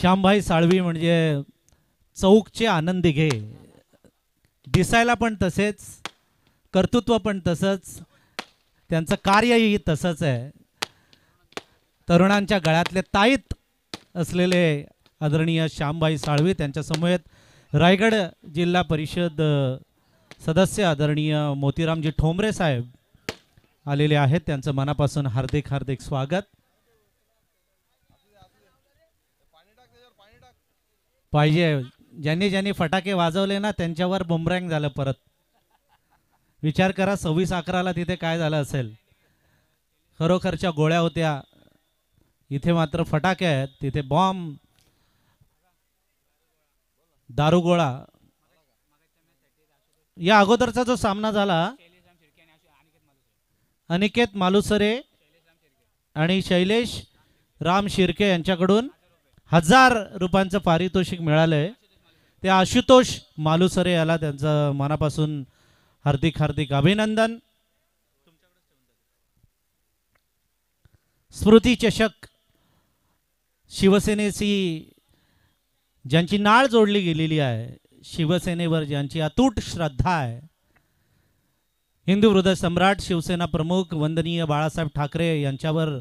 श्यामभाई साळवी म्हणजे चौकचे आनंदी घे दिसायला पण तसेच कर्तृत्व पण तसंच त्यांचं कार्यही तसंच आहे तरुणांच्या गळ्यातले ताईत असलेले आदरणीय श्यामभाई साळवी त्यांच्या रायगड जिल्हा परिषद सदस्य आदरणीय मोतीरामजी ठोंबरे साहेब आलेले आहेत त्यांचं मनापासून हार्दिक हार्दिक स्वागत पाहिजे ज्यांनी ज्यांनी फटाके वाजवले ना त्यांच्यावर बुमरँग झालं परत विचार करा सव्वीस अकराला तिथे काय झालं असेल खरोखरच्या गोळ्या होत्या इथे मात्र फटाके आहेत तिथे बॉम्ब दारुगोळा या अगोदरचा जो सामना झाला अनिकेत मालुसरे आणि शैलेश राम शिर्के यांच्याकडून हजार रुपयांचं पारितोषिक मिळालंय ते आशुतोष मालुसरे याला त्यांचं मनापासून हार्दिक हार्दिक अभिनंदन स्मृती चषक शिवसेनेशी ज्यांची नाळ जोडली गेलेली आहे शिवसेनेवर ज्यांची अतूट श्रद्धा आहे हिंदू हृदय सम्राट शिवसेना प्रमुख वंदनीय बाळासाहेब ठाकरे यांच्यावर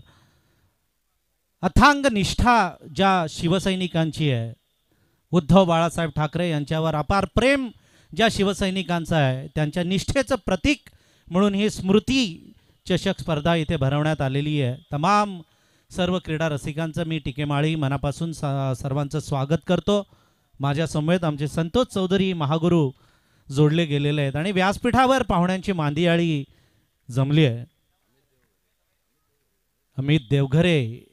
अथांग निष्ठा ज्या शिवसैनिकांची आहे उद्धव बाळासाहेब ठाकरे यांच्यावर अपार प्रेम ज्या शिवसैनिकांचं आहे त्यांच्या निष्ठेचं प्रतीक म्हणून ही स्मृती चषक स्पर्धा इथे भरवण्यात आलेली आहे तमाम सर्व क्रीडा रसिकांचं मी टिकेमाळी मनापासून सर्वांचं स्वागत करतो माझ्या आमचे संतोष चौधरी महागुरू जोडले गेलेले आहेत आणि व्यासपीठावर पाहुण्यांची मांदियाळी जमली आहे अमित देवघरे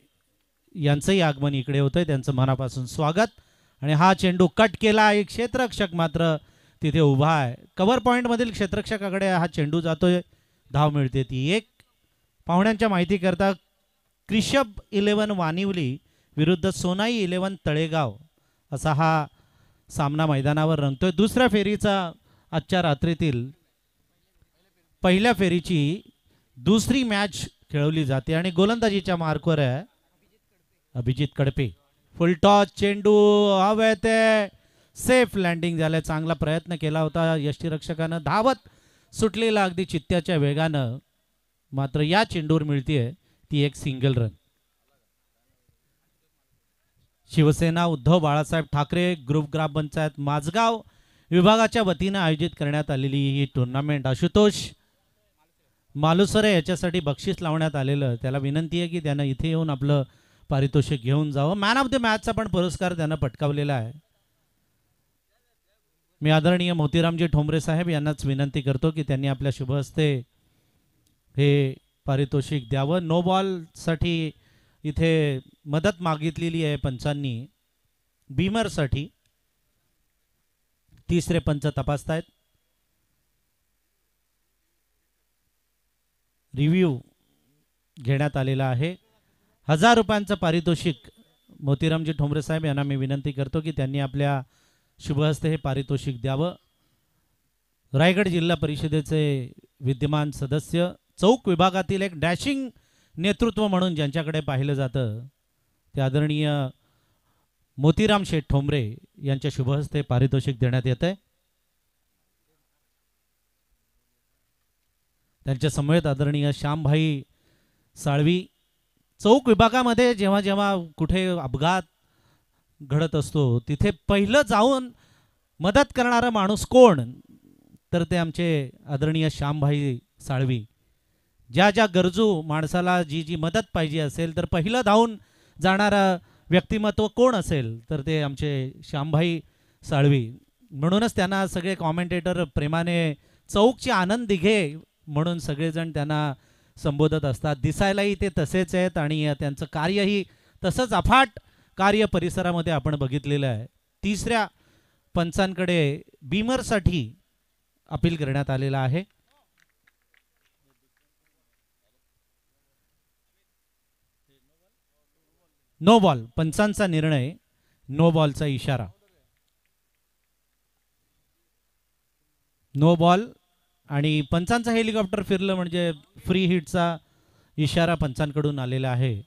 यांचंही आगमन इकडे होतंय त्यांचं मनापासून स्वागत आणि हा चेंडू कट केला एक क्षेत्ररक्षक मात्र तिथे उभा आहे कव्हर पॉईंटमधील क्षेत्रक्षकाकडे हा चेंडू जातोय धाव मिळते ती एक पाहुण्यांच्या माहितीकरता क्रिशप इलेवन वानिवली विरुद्ध सोनाई इलेवन तळेगाव असा हा सामना मैदानावर रंगतोय दुसऱ्या फेरीचा आजच्या रात्रीतील पहिल्या फेरीची दुसरी मॅच खेळवली जाते आणि गोलंदाजीच्या मार्कवर आहे अभिजित कडपे फुलटॉस चेंडू हवे सेफ लँडिंग झाल्या चांगला प्रयत्न केला होता यष्टीरक्षकानं धावत सुटलेला अगदी चित्त्याच्या वेगानं मात्र या चेंडूवर मिळतीये ती एक single run Shiv Sena Uddhav Balasaheb Thackeray group gram panchayat विभागाच्या वतीनं आयोजित करण्यात आलेली ही टुर्नामेंट आशुतोष मालुसरे याच्यासाठी बक्षीस लावण्यात आलेलं त्याला विनंती आहे की त्यानं इथे येऊन आपलं पारितोषिक घेऊन जावं मॅन ऑफ द मॅचचा पण पुरस्कार त्यांना पटकावलेला आहे मी आदरणीय मोतीरामजी ठोंबरे साहेब यांनाच विनंती करतो की त्यांनी आपल्या शुभ हस्ते हे पारितोषिक द्यावं नो बॉलसाठी इथे मदत मागितलेली आहे पंचांनी बीमरसाठी तिसरे पंच तपासतायत रिव्ह्यू घेण्यात आलेला आहे हजार रुपयांचं पारितोषिक मोतीरामजी ठोंबरे साहेब यांना मी विनंती करतो की त्यांनी आपल्या शुभहस्ते हे पारितोषिक द्यावं रायगड जिल्हा परिषदेचे विद्यमान सदस्य चौक विभागातील एक डॅशिंग नेतृत्व म्हणून ज्यांच्याकडे पाहिलं जातं ते आदरणीय मोतीराम शेठ ठोंबरे यांच्या शुभहस्ते पारितोषिक देण्यात येत आहे त्यांच्या समवेत आदरणीय श्यामभाई साळवी चौक विभागामध्ये जेव्हा जेव्हा कुठे अपघात घडत असतो तिथे पहिलं जाऊन मदत करणारा माणूस कोण तर ते आमचे आदरणीय श्यामभाई साळवी ज्या ज्या गरजू माणसाला जी जी मदत पाहिजे असेल तर पहिलं धावून जाणारा व्यक्तिमत्व कोण असेल तर ते आमचे श्यामभाई साळवी म्हणूनच त्यांना सगळे कॉमेंटेटर प्रेमाने चौकचे आनंद दिघे म्हणून सगळेजण त्यांना संबोधत असतात दिसायलाही ते तसेच आहेत आणि त्यांचं कार्यही तसंच अफाट कार्य परिसरामध्ये आपण बघितलेलं आहे तिसऱ्या पंचांकडे बीमरसाठी अपील करण्यात आलेला आहे नो बॉल पंचांचा निर्णय नो बॉलचा इशारा नो बॉल आणि पंचांचं हेलिकॉप्टर फिरलं म्हणजे फ्री हिटचा इशारा पंचांकडून आलेला आहे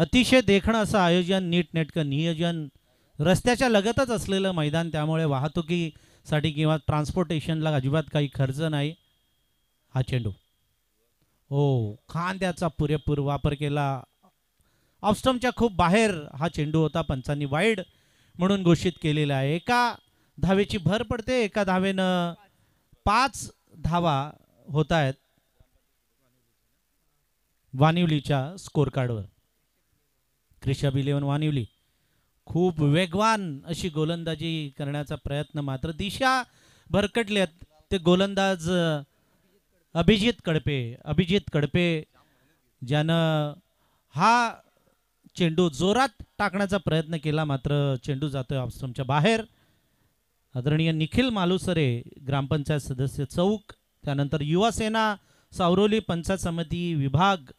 अतिशय देखणं असं आयोजन नीटनेटकं नियोजन रस्त्याच्या लगतच असलेलं मैदान त्यामुळे वाहतुकीसाठी किंवा ट्रान्सपोर्टेशनला अजिबात काही खर्च नाही हा चेंडू हो खांद्याचा पुरेपूर वापर केला ऑफस्टमच्या खूप बाहेर हा चेंडू होता पंचांनी वाईड म्हणून घोषित केलेला आहे एका धावेची भर पडते एका धावेनं पाच धावा होत आहेत वानिवलीच्या स्कोर कार्डवर क्रिषभ इलेवन वानिवली खूप वेगवान अशी गोलंदाजी करण्याचा प्रयत्न मात्र दिशा भरकटल्यात ते गोलंदाज अभिजित कडपे अभिजित कडपे ज्यानं हा चेंडू जोरात टाकण्याचा प्रयत्न केला मात्र चेंडू जातोय ऑफस्टमच्या बाहेर आदरणीय निखिल मालुसरे ग्रामपंचायत सदस्य चौक त्यानंतर युवासेना सावरोली पंचायत समिती विभाग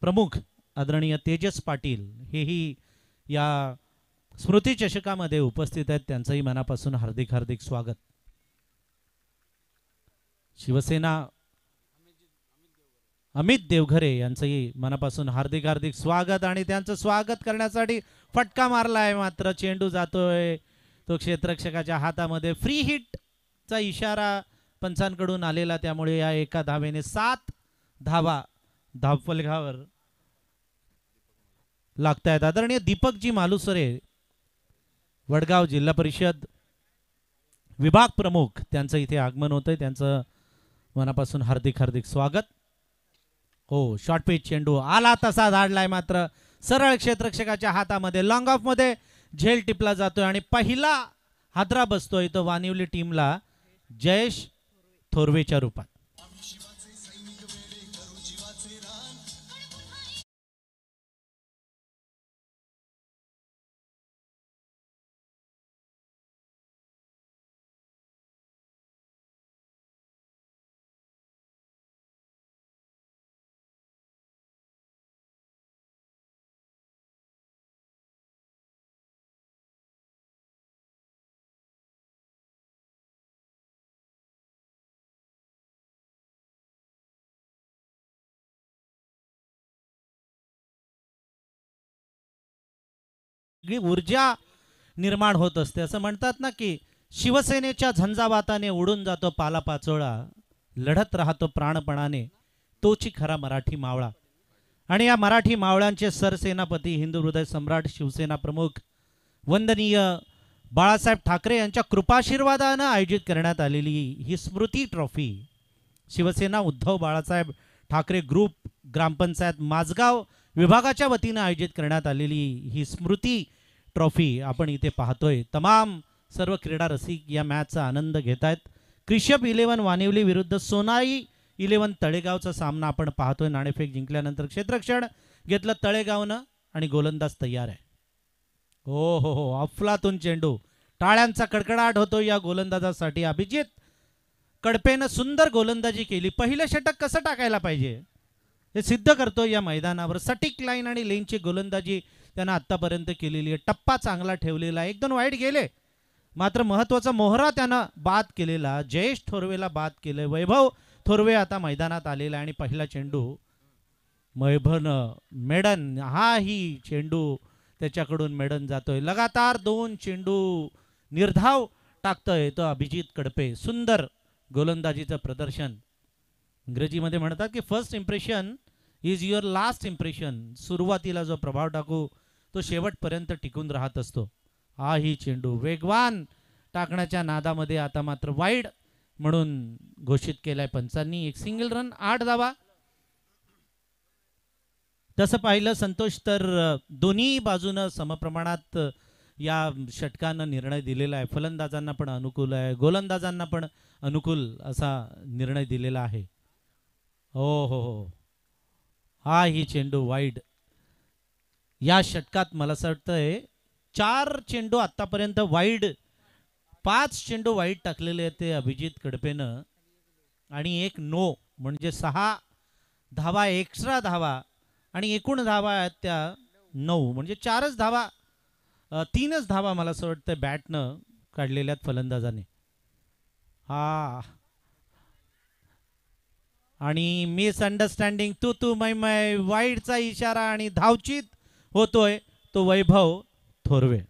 प्रमुख आदरणीय तेजस पाटील हेही या चषकामध्ये उपस्थित आहेत त्यांचंही मनापासून हार्दिक हार्दिक स्वागत शिवसेना अमित देवघरे यांचंही मनापासून हार्दिक हार्दिक स्वागत आणि त्यांचं स्वागत करण्यासाठी फटका मारला आहे मात्र चेंडू जातोय तो क्षेत्रक्षकाच्या हातामध्ये फ्री हिटचा इशारा पंचांकडून आलेला त्यामुळे या एका धावेने सात धावा धावफलगावर लागतायत आदरणीय जी मालुसरे वडगाव जिल्हा परिषद विभाग प्रमुख त्यांचं इथे आगमन होतंय त्यांचं मनापासून हार्दिक हार्दिक स्वागत हो शॉर्ट पिच चेंडू आला तसा धाडलाय मात्र सरळ क्षेत्रक्षकाच्या हातामध्ये लॉंग मध्ये झेल टिपला जातोय आणि पहिला हादरा बसतोय तो वानिवली टीमला जयेश थोरवेच्या रूपात वेगळी ऊर्जा निर्माण होत असते असं म्हणतात ना की शिवसेनेच्या झंझावाताने उडून जातो पालापाचोळा लढत राहतो प्राणपणाने तोची खरा मराठी मावळा आणि या मराठी मावळ्यांचे सरसेनापती हिंदू हृदय सम्राट शिवसेना प्रमुख वंदनीय बाळासाहेब ठाकरे यांच्या कृपाशीर्वादानं आयोजित करण्यात आलेली ही स्मृती ट्रॉफी शिवसेना उद्धव बाळासाहेब ठाकरे ग्रुप ग्रामपंचायत माजगाव विभागाच्या वतीनं आयोजित करण्यात आलेली ही स्मृती ट्रॉफी आपण इथे पाहतोय तमाम सर्व क्रीडा रसिक या मॅचचा आनंद घेत आहेत क्रिशप इलेव्हन वानिवली विरुद्ध सोनाई इलेव्हन तळेगावचा सामना आपण पाहतोय नाणेफेक जिंकल्यानंतर क्षेत्रक्षण घेतलं तळेगावनं आणि गोलंदाज तयार आहे हो हो हो अफलातून चेंडू टाळ्यांचा कडकडाट होतो या गोलंदाजासाठी अभिजित कडपेनं सुंदर गोलंदाजी केली पहिलं षटक कसं टाकायला पाहिजे हे सिद्ध करतो या मैदानावर सटीक लाईन आणि लेनची गोलंदाजी त्यानं आतापर्यंत केलेली आहे टप्पा चांगला ठेवलेला आहे एक वाईट गेले मात्र महत्वाचा मोहरा त्यानं बाद केलेला जयेश थोरवेला बाद केले वैभव थोरवे आता मैदानात आलेला आणि पहिला चेंडू मैभन मेडन हा ही चेंडू त्याच्याकडून मेडन जातोय लगातार दोन चेंडू निर्धाव टाकतोय तो अभिजित कडपे सुंदर गोलंदाजीचं प्रदर्शन इंग्रजीमध्ये म्हणतात की first impression is your last impression सुरुवातीला जो प्रभाव टाकू तो शेवटपर्यंत टिकून राहत असतो हा ही चेंडू वेगवान टाकण्याच्या नादामध्ये आता मात्र वाईड म्हणून घोषित केलाय पंचांनी एक सिंगल रन आठ धावा तसं पाहिलं संतोष तर दोन्ही बाजूनं समप्रमाणात या षटकानं निर्णय दिलेला आहे फलंदाजांना पण अनुकूल आहे गोलंदाजांना पण अनुकूल असा निर्णय दिलेला आहे हो हो हो हा ही चेंडू वाईड या षटकात मला असं वाटतंय चार चेंडू आतापर्यंत वाईड पाच चेंडू वाईट टाकलेले आहेत ते अभिजित कडपेनं आणि एक नो म्हणजे सहा धावा एक्स्ट्रा धावा आणि एकूण धावा आहेत त्या नऊ म्हणजे चारच धावा तीनच धावा मला असं वाटतं बॅटनं काढलेल्या फलंदाजाने हा आणि मिसअंडरस्टँडिंग तू तू मै मै वाईटचा इशारा आणि धावचीत होतोय तो वैभव थोरवे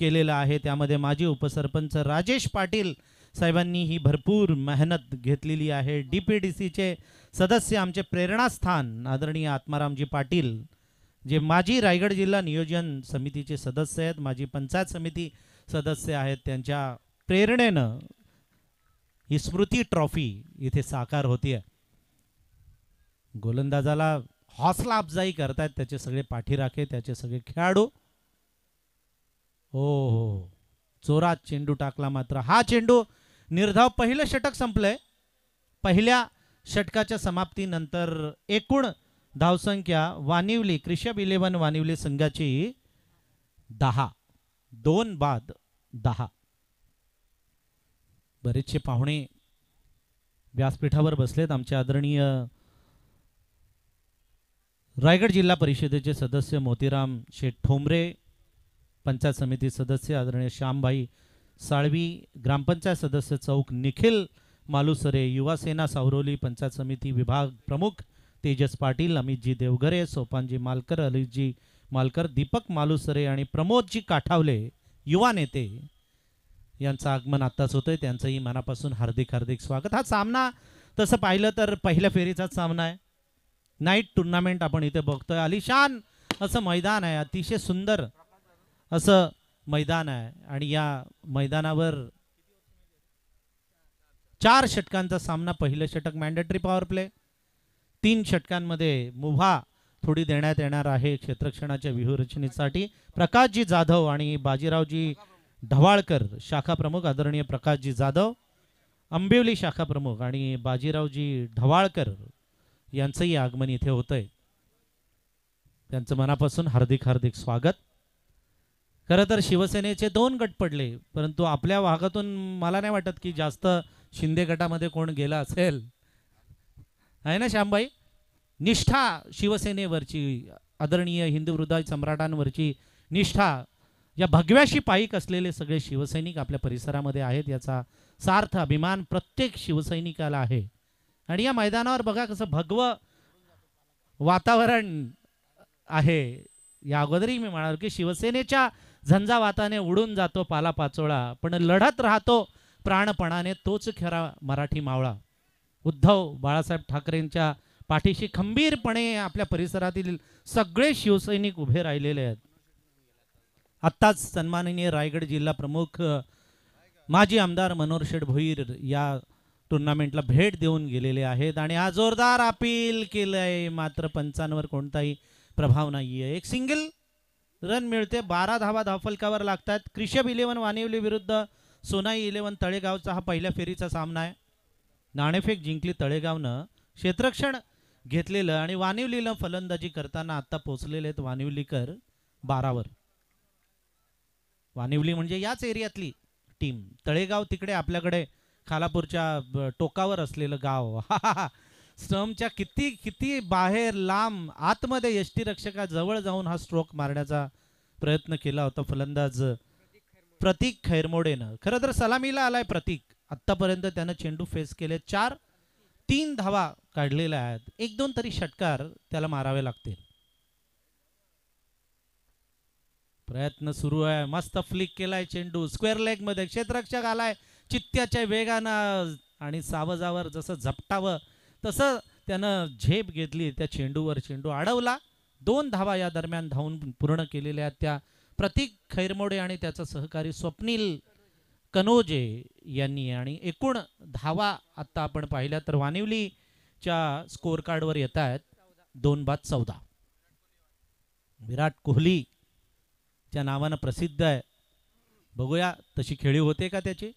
केलेलं आहे त्यामध्ये माजी उपसरपंच राजेश पाटील साहेबांनी ही भरपूर मेहनत घेतलेली आहे डी पी डी सीचे सदस्य आमचे प्रेरणास्थान आदरणीय आत्मारामजी पाटील जे माजी रायगड जिल्हा नियोजन समितीचे सदस्य आहेत माजी पंचायत समिती सदस्य आहेत त्यांच्या प्रेरणेनं ही स्मृती ट्रॉफी इथे साकार होती गोलंदाजाला हौसला अफजाई करतायत त्याचे सगळे पाठीराखे त्याचे सगळे खेळाडू हो हो जोरात चेंडू टाकला मात्र हा चेंडू निर्धाव पहिलं षटक संपलंय पहिल्या षटकाच्या समाप्तीनंतर एकूण धावसंख्या वानिवली क्रिशब इलेव्हन वानिवली संघाची दहा दोन बाद दहा बरेचसे पाहुणे व्यासपीठावर बसलेत आमचे आदरणीय रायगड जिल्हा परिषदेचे सदस्य मोतीराम शेठ ठोंबरे पंचायत समिती सदस्य आदरणीय श्यामबाई साळवी ग्रामपंचायत सदस्य चौक निखिल मालुसरे युवासेना सावरोली पंचायत समिती विभाग प्रमुख तेजस पाटील अमितजी देवघरे सोपानजी मालकर जी मालकर दीपक मालुसरे आणि प्रमोदजी काठावले युवा नेते यांचं आगमन आत्ताच होतंय त्यांचंही मनापासून हार्दिक हार्दिक स्वागत हा सामना तसं पाहिलं तर पहिल्या फेरीचाच सामना आहे नाईट टुर्नामेंट आपण इथे बघतोय अलिशान असं मैदान आहे अतिशय सुंदर असं मैदान आहे आणि या मैदानावर चार षटकांचा सामना पहिलं षटक मॅन्डेटरी पॉवर प्ले तीन षटकांमध्ये मुभा थोडी देण्यात येणार आहे क्षेत्रक्षणाच्या व्यूहरचनेसाठी प्रकाशजी जाधव आणि बाजीरावजी ढवाळकर शाखा प्रमुख आदरणीय प्रकाशजी जाधव आंबिवली शाखा प्रमुख आणि बाजीरावजी ढवाळकर यांचंही आगमन इथे होतंय त्यांचं मनापासून हार्दिक हार्दिक स्वागत खरं तर शिवसेनेचे दोन गट पडले परंतु आपल्या भागातून मला नाही वाटत की जास्त शिंदे गटामध्ये कोण गेला असेल आहे ना श्यामबाई निष्ठा शिवसेनेवरची आदरणीय हिंदू हृदय सम्राटांवरची निष्ठा या भगव्याशी पायीक असलेले सगळे शिवसैनिक आपल्या परिसरामध्ये आहेत याचा सार्थ अभिमान प्रत्येक शिवसैनिकाला आहे आणि या मैदानावर बघा कसं भगव वातावरण आहे या अगोदरही मी म्हणाल की शिवसेनेच्या झंझावाताने उडून जातो पालापाचोळा पण लढत राहतो प्राणपणाने तोच खरा मराठी मावळा उद्धव बाळासाहेब ठाकरेंच्या पाठीशी खंबीरपणे आपल्या परिसरातील सगळे शिवसैनिक उभे राहिलेले आहेत आत्ताच सन्माननीय रायगड जिल्हा प्रमुख माजी आमदार मनोहर शेठ भोईर या टुर्नामेंटला भेट देऊन गेलेले आहेत आणि हा जोरदार अपील केलंय मात्र पंचांवर कोणताही प्रभाव नाही एक सिंगल रन मिळते बारा धावा धावफलकावर लागतात क्रिषभ इलेव्हन वानिवली विरुद्ध सोनाई इलेव्हन तळेगावचा हा पहिल्या फेरीचा सामना आहे नाणेफेक जिंकली तळेगावनं क्षेत्रक्षण घेतलेलं आणि वानिवलीला फलंदाजी करताना आता पोचलेले आहेत वानिवलीकर बारावर वानिवली म्हणजे याच एरियातली टीम तळेगाव तिकडे आपल्याकडे खालापूरच्या टोकावर असलेलं गाव स्टमच्या किती किती बाहेर लांब आतमध्ये यष्टीरक्षका जवळ जाऊन हा स्ट्रोक मारण्याचा प्रयत्न केला होता फलंदाज प्रतीक खैरमोडेनं खरं तर सलामीला आलाय प्रतीक आतापर्यंत त्यानं चेंडू फेस केले चार तीन धावा काढलेल्या आहेत एक दोन तरी षटकार त्याला मारावे लागतील प्रयत्न सुरू आहे मस्त फ्लिक केलाय चेंडू स्क्वेअर लेग मध्ये क्षेत्ररक्षक आलाय चित्त्याच्या वेगानं आणि सावजावर जसं झपटावं तसं त्यानं झेप घेतली त्या चेंडूवर चेंडू अडवला दोन धावा या दरम्यान धावून पूर्ण केलेल्या त्या प्रतीक खैरमोडे आणि त्याचा सहकारी स्वप्नील कनोजे यांनी आणि एकूण धावा आत्ता आपण पाहिल्या तर वानिवलीच्या स्कोअर कार्डवर येत आहेत दोन बाद चौदा विराट कोहली च्या नावानं प्रसिद्ध आहे बघूया तशी खेळी होते का त्याची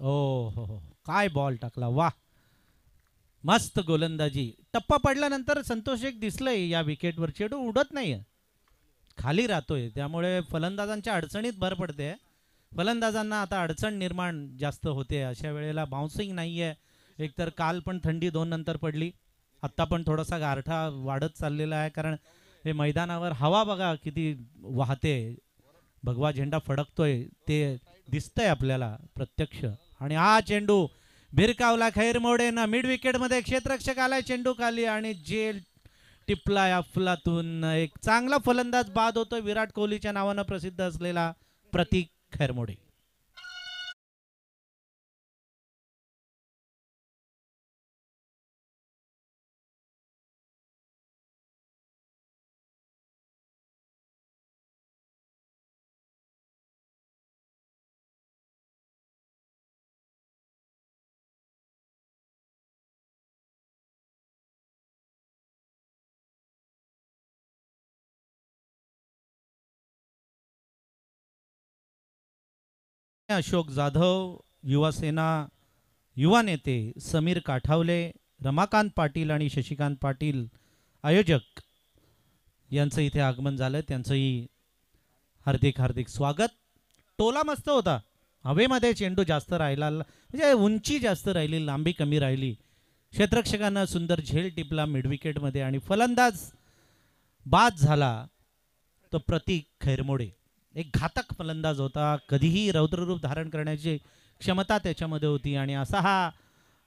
ओ हो हो काय बॉल टाकला वा मस्त गोलंदाजी टप्पा पडल्यानंतर संतोष एक दिसलंय या विकेटवर चेडू उडत नाहीये खाली राहतोय त्यामुळे फलंदाजांच्या अडचणीत भर पडते फलंदाजांना आता अडचण निर्माण जास्त होते अशा वेळेला बाउन्सिंग नाहीये आहे एकतर काल पण थंडी दोन नंतर पडली आत्ता पण थोडासा गारठा वाढत चाललेला आहे कारण हे मैदानावर हवा बघा किती वाहते भगवा झेंडा फडकतोय ते दिसतंय आपल्याला प्रत्यक्ष आणि हा चेंडू भिरकावला खैरमोडेनं मिड मध्ये क्षेत्ररक्षक आलाय चेंडू खाली आणि जेल टिपला अफलातून एक चांगला फलंदाज बाद होतो विराट कोहलीच्या नावानं प्रसिद्ध असलेला प्रतीक खैरमोडे अशोक जाधव सेना युवा नेते समीर काठावले रमाकांत पाटील आणि शशिकांत पाटील आयोजक यांचं इथे आगमन झालं त्यांचंही हार्दिक हार्दिक स्वागत टोला मस्त होता हवेमध्ये चेंडू जास्त राहिला म्हणजे उंची जास्त राहिली लांबी कमी राहिली क्षेत्रक्षकांना सुंदर झेल टिपला मिडविकेटमध्ये आणि फलंदाज बाद झाला तो प्रतीक खैरमोडे एक घातक फलंदाज होता कधीही रौद्ररूप धारण करण्याची क्षमता त्याच्यामध्ये होती आणि असा हा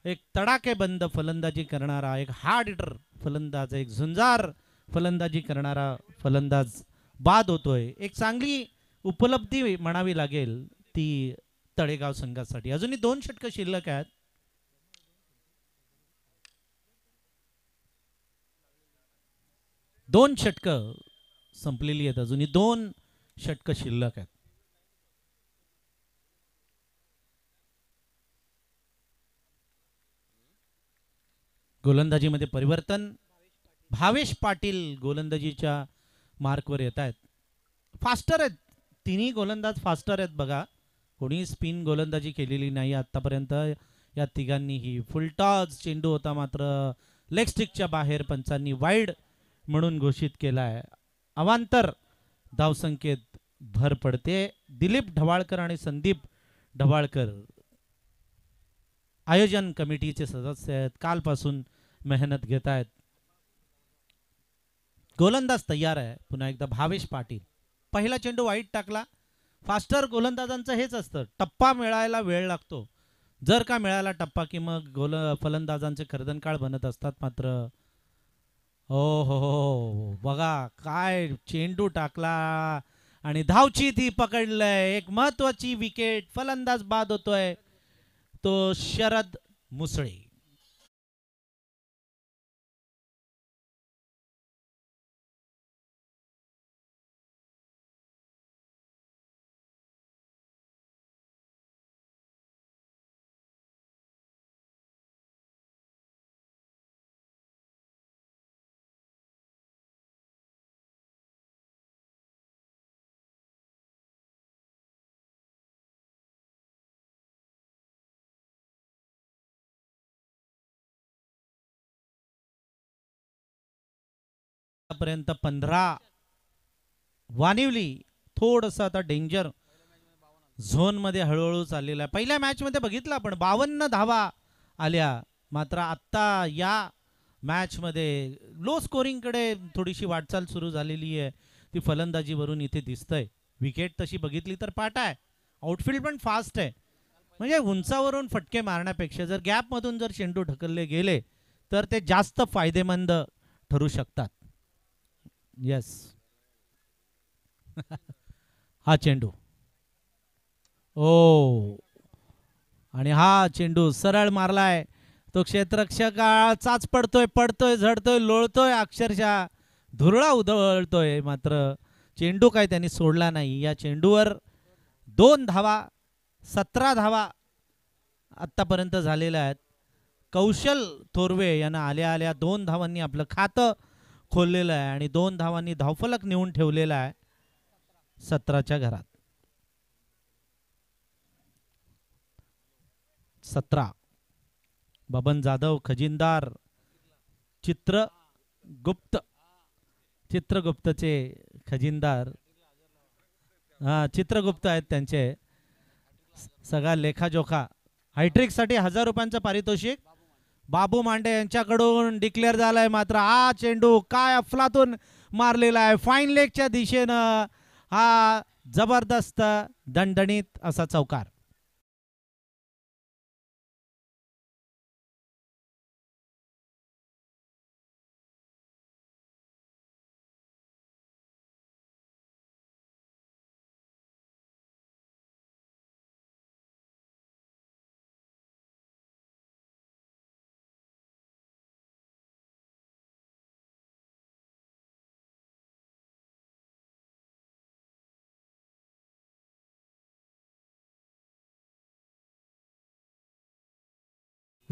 एक तडाकेबंद फलंदाजी करणारा एक हार्ड हिटर फलंदाज एक झुंजार फलंदाजी करणारा फलंदाज बाद होतोय एक चांगली उपलब्धी म्हणावी लागेल ती तळेगाव संघासाठी अजूनही दोन षटक शिल्लक आहेत दोन षटक संपलेली आहेत अजूनही दोन षटकं शिल्लक आहेत गोलंदाजीमध्ये परिवर्तन भावेश पाटील गोलंदाजीच्या मार्कवर येत आहेत फास्टर आहेत तिन्ही गोलंदाज फास्टर आहेत बघा कोणी स्पिन गोलंदाजी केलेली नाही आत्तापर्यंत या तिघांनी ही फुलटॉस चेंडू होता मात्र लेगस्टिकच्या बाहेर पंचांनी वाईड म्हणून घोषित केला आहे अवांतर धावसंख्येत भर पडते दिलीप ढवाळकर आणि संदीप ढवाळकर आयोजन कमिटीचे सदस्य आहेत कालपासून मेहनत घेत आहेत गोलंदाज तयार आहे पुन्हा एकदा भावेश पाटील पहिला चेंडू वाईट टाकला फास्टर गोलंदाजांचं हेच असतं टप्पा मिळायला वेळ लागतो जर का मिळाला टप्पा की मग गोल फलंदाजांचे खर्दनकाळ बनत असतात मात्र हो हो हो बघा काय चेंडू टाकला आणि धावची ती पकडलंय एक महत्वाची विकेट फलंदाज बाद होतोय तो शरद मुसळी आतापर्यंत पंधरा वानिवली थोडस आता डेंजर झोन मध्ये हळूहळू चाललेला आहे पहिल्या मॅच मध्ये बघितलं आपण बावन्न धावा आल्या मात्र आता या मॅच मध्ये लो स्कोरिंग कडे थोडीशी वाटचाल सुरू झालेली आहे ती फलंदाजीवरून इथे दिसतंय विकेट तशी बघितली तर पाटा आहे आउटफील्ड पण फास्ट आहे म्हणजे उंचावरून फटके मारण्यापेक्षा जर गॅपमधून जर चेंडू ढकलले गेले तर ते जास्त फायदेमंद ठरू शकतात यस हा चेंडू ओ आणि हा चेंडू सरळ मारलाय तो क्षेत्ररक्षकाचाच पडतोय पडतोय झडतोय लोळतोय अक्षरशः धुरळा उधळतोय मात्र चेंडू काय त्यांनी सोडला नाही या चेंडूवर दोन धावा सतरा धावा आत्तापर्यंत झालेल्या आहेत कौशल थोरवे यांना आल्या आल्या दोन धावांनी आपलं खातं खोललेला आहे आणि दोन धावांनी धावफलक नेऊन ठेवलेला आहे सतराच्या घरात सतरा बबन जाधव खजिनदार चित्र गुप्त चित्रगुप्तचे खजिनदार हा चित्रगुप्त आहेत त्यांचे सगळा लेखाजोखा हायट्रिकसाठी हजार रुपयांचा पारितोषिक बाबू मांडे यांच्याकडून डिक्लेअर झालाय मात्र हा चेंडू काय अफलातून मारलेला आहे फाईन लेगच्या दिशेनं हा जबरदस्त दणदणीत असा चौकार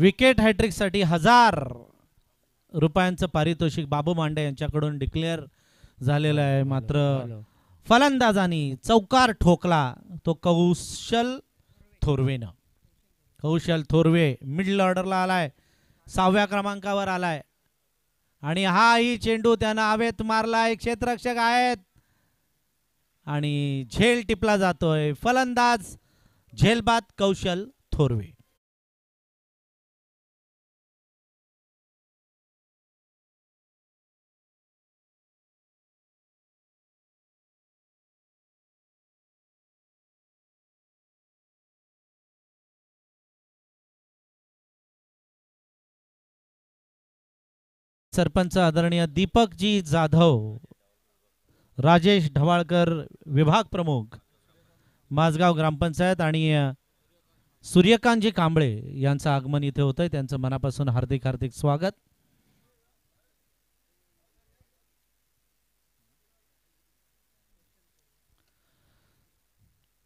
विकेट हॅट्रिकसाठी हजार रुपयांचं पारितोषिक बाबू मांडे यांच्याकडून डिक्लेअर झालेलं आहे मात्र फलंदाजानी चौकार ठोकला तो कौशल थोरवेनं कौशल थोरवे मिडल ऑर्डरला आलाय सहाव्या क्रमांकावर आलाय आणि हाही चेंडू त्यानं आवेत मारलाय क्षेत्ररक्षक आहेत आणि झेल टिपला जातोय फलंदाज झेलबाद कौशल थोरवे सरपंच आदरणीय दीपकजी जाधव राजेश ढवाळकर विभाग प्रमुख माझगाव ग्रामपंचायत आणि सूर्यकांतजी कांबळे यांचं आगमन इथे होतंय त्यांचं मनापासून हार्दिक हार्दिक स्वागत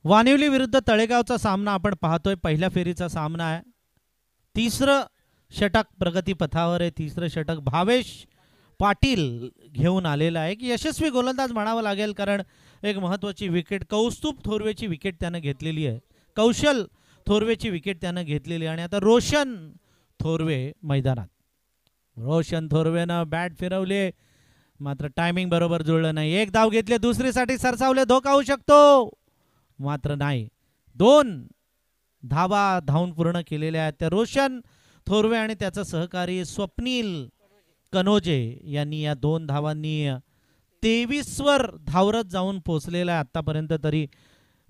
वानिवली विरुद्ध तळेगावचा सामना आपण पाहतोय पहिल्या फेरीचा सामना आहे तिसरं षटक प्रगतीपथावर आहे तिसरं षटक भावेश पाटील घेऊन आलेलं आहे की यशस्वी गोलंदाज म्हणावा लागेल कारण एक महत्त्वाची विकेट कौस्तुभ थोरवेची विकेट त्यानं घेतलेली आहे कौशल थोरवेची विकेट त्यानं घेतलेली आणि आता रोशन थोरवे मैदानात रोशन थोरवेनं बॅट फिरवले मात्र टायमिंग बरोबर जुळलं नाही एक धाव घेतले दुसरीसाठी सरसावले धोका होऊ शकतो मात्र नाही दोन धावा धावून पूर्ण केलेल्या आहेत त्या रोशन थोरवे आणि त्याचा सहकारी स्वप्नील कनोजे यांनी या दोन धावांनी तेवीसवर धावरत जाऊन पोचलेला आहे आत्तापर्यंत तरी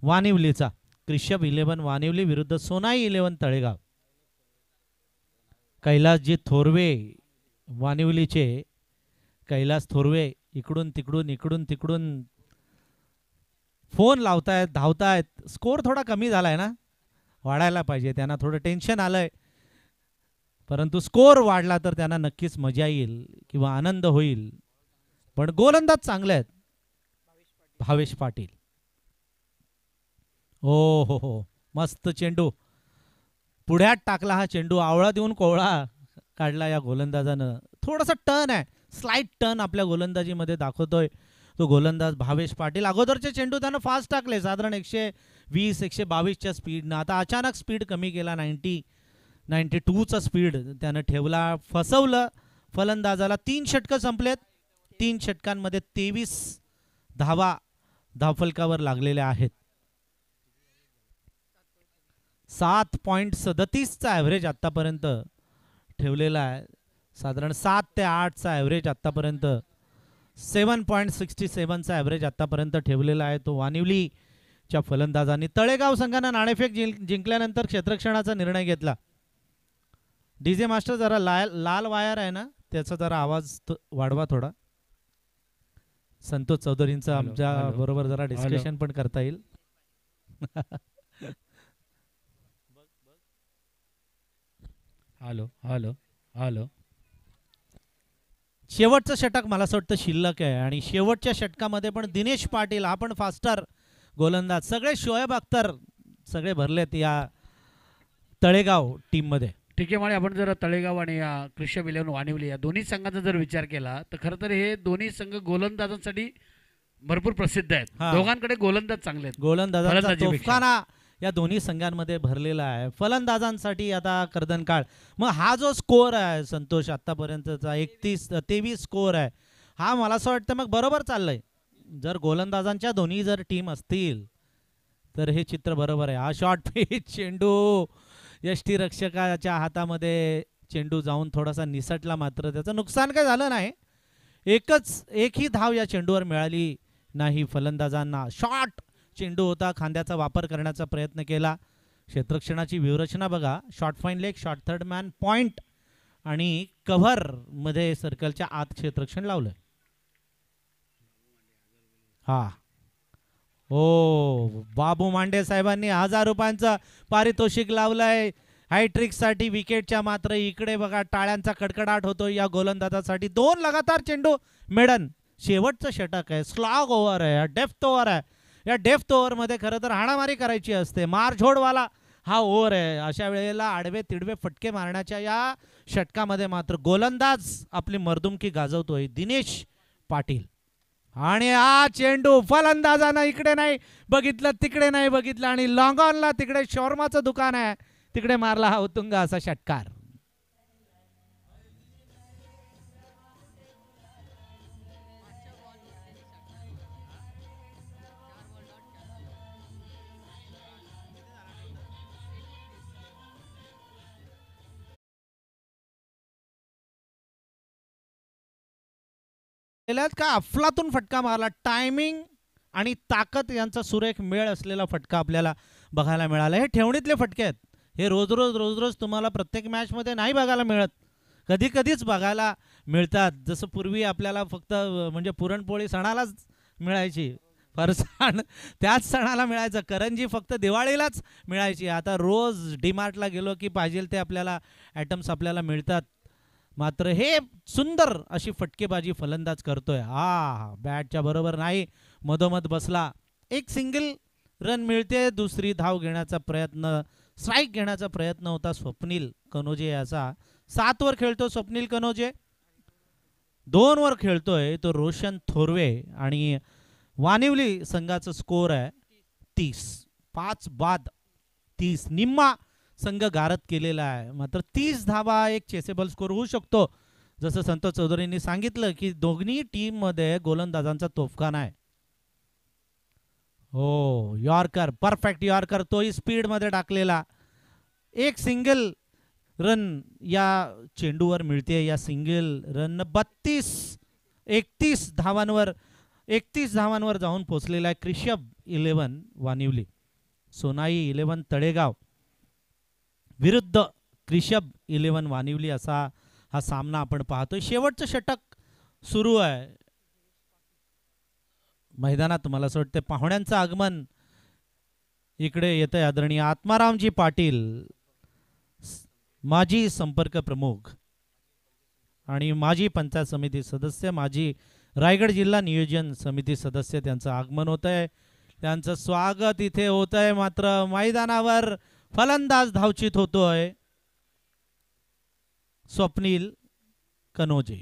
वानिवलीचा क्रिशप इलेव्हन वानिवली विरुद्ध सोनाई इलेव्हन तळेगाव कैलासजी थोरवे वानिवलीचे कैलास थोरवे इकडून तिकडून इकडून तिकडून फोन लावतायत धावतायत स्कोर थोडा कमी झाला आहे ना वाढायला पाहिजे त्यांना थोडं टेन्शन आलं आहे परंतु स्कोर वाढला तर त्यांना नक्कीच मजा येईल किंवा आनंद होईल पण गोलंदाज चांगले आहेत भावेश पाटील हो हो हो मस्त चेंडू पुढ्यात टाकला हा चेंडू आवळा देऊन कोवळा काढला या गोलंदाजानं थोडासा टर्न आहे स्लाईट टर्न आपल्या गोलंदाजीमध्ये दाखवतोय तो गोलंदाज भावेश पाटील अगोदरचे चेंडू त्यानं फास्ट टाकले साधारण एकशे वीस एकशे बावीसच्या स्पीडनं आता अचानक स्पीड कमी केला नाईन्टी नाईन्टी चा स्पीड त्यानं ठेवला फसवलं फलंदाजाला तीन षटक संपलेत तीन षटकांमध्ये तेवीस धावा धावफलकावर लागलेल्या आहेत सात पॉईंट सदतीसचा ॲव्हरेज आतापर्यंत ठेवलेला आहे साधारण सात ते चा ॲव्हरेज आतापर्यंत सेवन पॉईंट सिक्स्टी सेवनचा ॲव्हरेज आतापर्यंत ठेवलेला आहे तो वानिवलीच्या फलंदाजांनी तळेगाव संघानं नाणेफेक जिंकल्यानंतर क्षेत्रक्षणाचा निर्णय घेतला डी जे मास्टर जरा लाल लाल वायर आहे ना त्याचा जरा आवाज वाढवा थोडा संतोष चौधरींचा आमच्या बरोबर जरा डिस्कशन पण करता येईल हॅलो हॅलो हॅलो शेवटचं षटक मला असं वाटतं शिल्लक आहे आणि शेवटच्या षटकामध्ये पण दिनेश पाटील हा पण फास्टर गोलंदाज सगळे शोएब अख्तर सगळे भरलेत या तळेगाव टीम मध्ये ठिकेमाळे आपण जर तळेगाव आणि या क्रिशब इलेव्हन वाणिवली या दोन्ही संघांचा जर विचार केला तर खरं तर हे दोन्ही संघ गोलंदाजांसाठी भरपूर प्रसिद्ध आहेत दोघांकडे गोलंदाज चांगले आहेत गोलंदाजांचा या दोन्ही संघांमध्ये भरलेला आहे फलंदाजांसाठी आता कर्दन काळ मग हा जो स्कोअर आहे संतोष आतापर्यंतचा एकतीस तेवीस स्कोअर आहे हा मला असं वाटतं मग बरोबर चाललंय जर गोलंदाजांच्या दोन्ही जर टीम असतील तर हे चित्र बरोबर आहे हा शॉर्ट पिच चेंडू यष्टीरक्षकाच्या हातामध्ये चेंडू जाऊन थोडासा निसटला मात्र त्याचं नुकसान काय झालं नाही एकच एकही धाव या चेंडूवर मिळाली नाही फलंदाजांना शॉर्ट चेंडू होता खांद्याचा वापर करण्याचा प्रयत्न केला क्षेत्रक्षणाची व्यूहरचना बघा short fine leg short third man point आणि कव्हरमध्ये सर्कलच्या आत क्षेत्रक्षण लावलं हा हो बाबू मांडे साहेबांनी हजार रुपयांचं पारितोषिक लावलंय हायट्रिकसाठी विकेटच्या मात्र इकडे बघा टाळ्यांचा कडकडाट होतो या गोलंदाजासाठी दोन लगातार चेंडू मेडन शेवटचं षटक आहे स्लॉग ओव्हर आहे डेफ्थ ओव्हर आहे या डेफ्थ मध्ये खरं तर हाणामारी करायची असते मारझोडवाला हा ओव्हर आहे अशा वेळेला आडवे तिडवे फटके मारण्याच्या या षटकामध्ये मात्र गोलंदाज आपली मर्दुमकी गाजवतोय दिनेश पाटील आणि हा चेंडू फलंदाजानं इकडे नाही बघितलं तिकडे नाही बघितलं आणि लॉंगॉनला तिकडे शॉर्माचं दुकान आहे तिकडे मारला हा उतुंग असा षटकार का का अफलातून फटका मारला टायमिंग आणि ताकद यांचा सुरेख मेळ असलेला फटका आपल्याला बघायला मिळाला हे ठेवणीतले फटके आहेत हे रोज रोज रोज रोज तुम्हाला प्रत्येक मॅचमध्ये नाही बघायला मिळत कधी कधीच बघायला मिळतात जसं पूर्वी आपल्याला फक्त म्हणजे पुरणपोळी सणालाच मिळायची सण त्याच सणाला मिळायचं करंजी फक्त दिवाळीलाच मिळायची आता रोज डीमार्टला गेलो की पाहिजे ते आपल्याला ॲटम्स आपल्याला मिळतात मात्र हे सुंदर अशी फटकेबाजी फलंदाज करतोय हा बॅटच्या बरोबर नाही मधोमध बसला एक सिंगल रन मिळते दुसरी धाव घेण्याचा प्रयत्न स्ट्राईक घेण्याचा प्रयत्न होता स्वप्नील कनोजे याचा सातवर खेळतो स्वप्नील कनोजे दोनवर खेळतोय तो रोशन थोरवे आणि वानिवली संघाचा स्कोर आहे तीस पाच बाद तीस निम्मा संघ गारत केलेला आहे मात्र तीस धावा एक चेसेबल स्कोर होऊ शकतो जसं संतोष चौधरींनी सांगितलं की टीम मध्ये गोलंदाजांचा तोफखान आहे हो यॉर्कर परफेक्ट यॉर्कर तोही मध्ये टाकलेला एक सिंगल रन या चेंडूवर मिळते या सिंगल रन बत्तीस एकतीस धावांवर एकतीस धावांवर जाऊन पोचलेला आहे क्रिषभ इलेवन वानिवली सोनाई इलेव्हन तळेगाव विरुद्ध क्रिषभ इलेवन वानिवली असा हा सामना आपण पाहतोय शेवटचं षटक सुरू आहे मैदानात मला असं वाटतं पाहुण्यांचं आगमन इकडे येत आहे आदरणीय आत्मारामजी पाटील माजी संपर्क प्रमुख आणि माजी पंचायत समिती सदस्य माजी रायगड जिल्हा नियोजन समिती सदस्य त्यांचं आगमन होत आहे त्यांचं स्वागत इथे होत आहे मात्र मैदानावर फलंदाज धावचित होतोय स्वप्नील कनोजे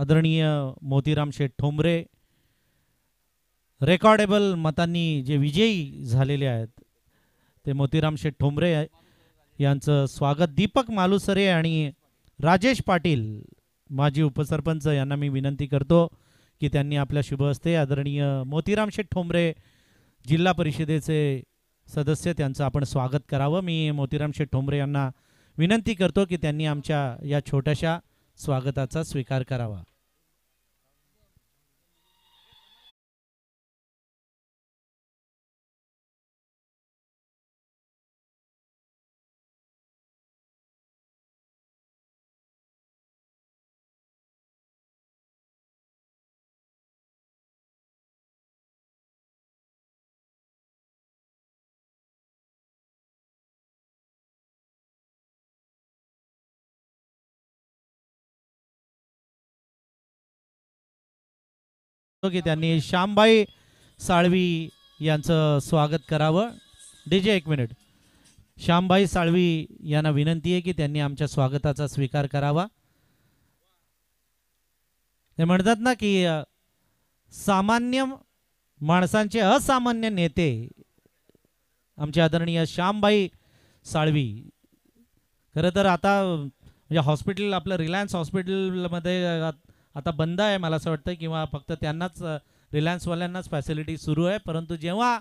आदरणीय मोतीराम शेठ ठोंबरे रेकॉर्डेबल मतांनी जे विजयी झालेले आहेत ते मोतीराम शेठ ठोंबरे यांचं स्वागत दीपक मालुसरे आणि राजेश पाटील माजी उपसरपंच यांना मी विनंती करतो की त्यांनी आपल्या शुभ हस्ते आदरणीय मोतीराम शेठ ठोंबरे जिल्हा परिषदेचे सदस्य त्यांचं आपण स्वागत करावं मी मोतीराम शेठ ठोंबरे यांना विनंती करतो की त्यांनी आमच्या या छोट्याशा स्वागताचा स्वीकार करावा की त्यांनी श्यामबाई साळवी यांचं स्वागत करावं डीजे एक मिनिट श्यामबाई साळवी यांना विनंती आहे की त्यांनी आमच्या स्वागताचा स्वीकार करावा ते म्हणतात ना की सामान्य माणसांचे असामान्य नेते आमचे आदरणीय श्यामबाई साळवी खरं तर आता म्हणजे हॉस्पिटल आपलं रिलायन्स हॉस्पिटलमध्ये आता बंद आहे मला असं वाटतं किंवा फक्त त्यांनाच रिलायन्सवाल्यांनाच फॅसिलिटी सुरू आहे परंतु जेव्हा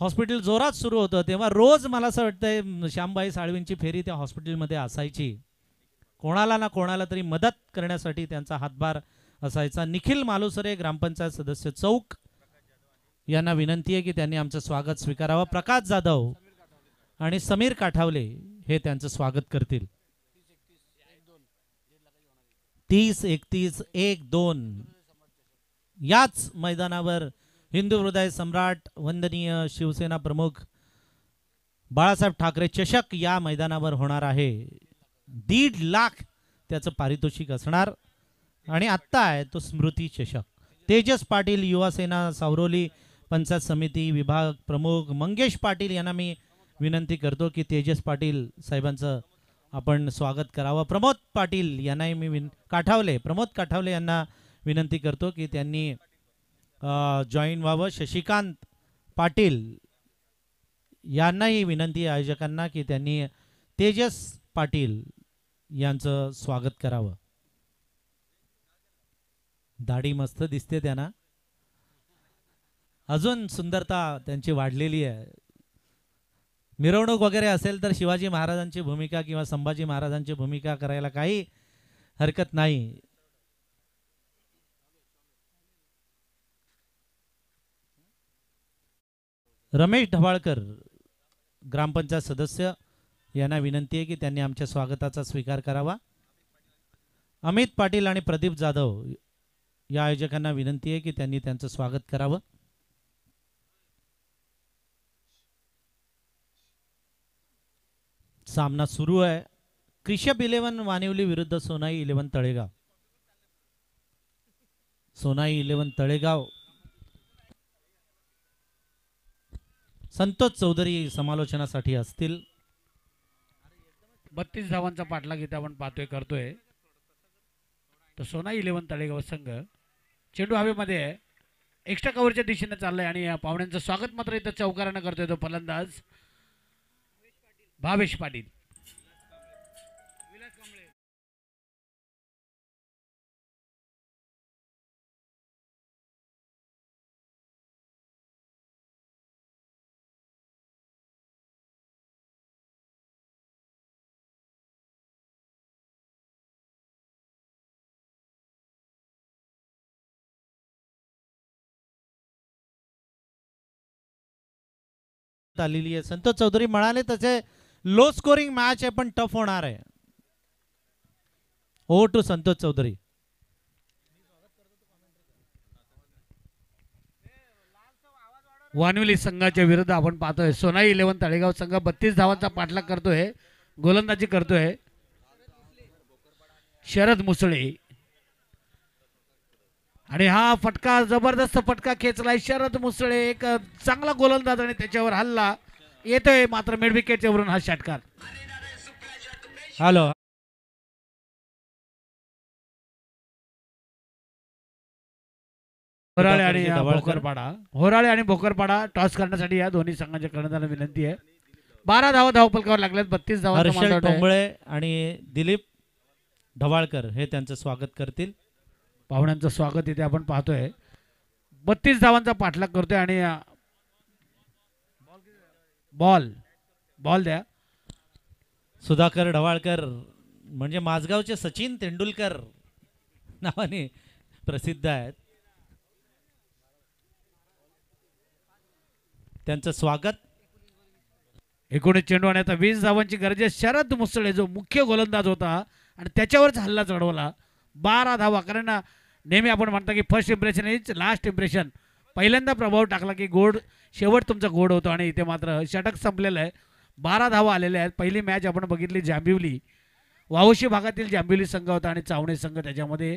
हॉस्पिटल जोरात सुरू होतं तेव्हा रोज मला असं वाटतंय श्यामबाई साळवींची फेरी त्या हॉस्पिटलमध्ये असायची कोणाला ना कोणाला तरी मदत करण्यासाठी त्यांचा हातभार असायचा निखिल मालुसरे ग्रामपंचायत सदस्य चौक यांना विनंती आहे की त्यांनी आमचं स्वागत स्वीकारावं प्रकाश जाधव आणि समीर काठावले हे त्यांचं स्वागत करतील तीस एकतीस एक दोन याच मैदानावर हिंदू हृदय सम्राट वंदनीय शिवसेना प्रमुख बाळासाहेब ठाकरे चषक या मैदानावर होणार आहे दीड लाख त्याचं पारितोषिक असणार आणि आत्ता आहे तो स्मृती चषक तेजस पाटील युवासेना सावरोली पंचायत समिती विभाग प्रमुख मंगेश पाटील यांना मी विनंती करतो की तेजस पाटील साहेबांचं आपण स्वागत करावं प्रमोद पाटील यांनाही मी विन काठावले प्रमोद काठावले यांना विनंती करतो की त्यांनी जॉईन व्हावं शशिकांत पाटील यांनाही विनंती आयोजकांना की त्यांनी तेजस पाटील यांचं स्वागत करावं दाढी मस्त दिसते त्यांना अजून सुंदरता त्यांची वाढलेली आहे मिरवणूक वगैरे असेल तर शिवाजी महाराजांची भूमिका किंवा संभाजी महाराजांची भूमिका करायला काही हरकत नाही रमेश ढवाळकर ग्रामपंचायत सदस्य यांना विनंती आहे की त्यांनी आमच्या स्वागताचा स्वीकार करावा अमित पाटील आणि प्रदीप जाधव या आयोजकांना विनंती आहे की त्यांनी त्यांचं स्वागत करावं सामना सुरू आहे क्रिशप इलेव्हन वानिवली विरुद्ध सोनाई इलेव्हन तळेगाव सोनाई इलेव्हन तळेगाव संतोष चौधरी समालोचनासाठी असतील बत्तीस धावांचा पाठलाग इथे आपण पाहतोय करतोय तर सोनाई इलेव्हन तळेगाव संघ चेंडू हवेमध्ये एक्स्ट्रा कव्हरच्या दिशेने चाललाय आणि या पाहुण्यांचं स्वागत मात्र इथं चौकारानं करतोय तो फलंदाज भावेश पाटील आलेली आहे संतोष चौधरी म्हणाले तसे लो स्कोरिंग मॅच आहे पण टफ होणार आहे ओ हो टू संतोष चौधरी वानवेली संघाच्या विरुद्ध आपण पाहतोय सोनाई इलेव्हन ताळेगाव संघ बत्तीस धावांचा पाठलाग करतोय गोलंदाजी करतोय शरद मुसळे आणि हा फटका जबरदस्त फटका खेचलाय शरद मुसळे एक चांगला गोलंदाज आणि त्याच्यावर हल्ला येतोय मात्र मिडविकेटच्या वरून हा षटकार हॅलो होराळे आणि भोकरपाडा होराळे आणि भोकरपाडा टॉस करण्यासाठी या दोन्ही संघांच्या कर्णधाराला विनंती आहे बारा धावा धावपलकावर लागल्यात बत्तीस धावा टोंबळे आणि दिलीप ढवाळकर हे त्यांचं स्वागत करतील पाहुण्यांचं स्वागत इथे आपण पाहतोय बत्तीस धावांचा पाठलाग करतोय आणि बॉल बॉल द्या सुधाकर ढवाळकर म्हणजे माझगावचे सचिन तेंडुलकर नावाने प्रसिद्ध आहेत त्यांचं स्वागत एकोणीस चेंडू आणि आता वीस धावांची गरजे शरद मुसळे जो मुख्य गोलंदाज होता आणि त्याच्यावरच हल्ला चढवला बारा धावा कारण नेहमी आपण म्हणता की first impression is last impression पहिल्यांदा प्रभाव टाकला की गोड शेवट तुमचा गोड होतो आणि इथे मात्र षटक संपलेलं आहे बारा धावा आलेल्या आहेत पहिली मॅच आपण बघितली जांबिवली वावशी भागातील जांबिवली संघ होता आणि चावणे संघ त्याच्यामध्ये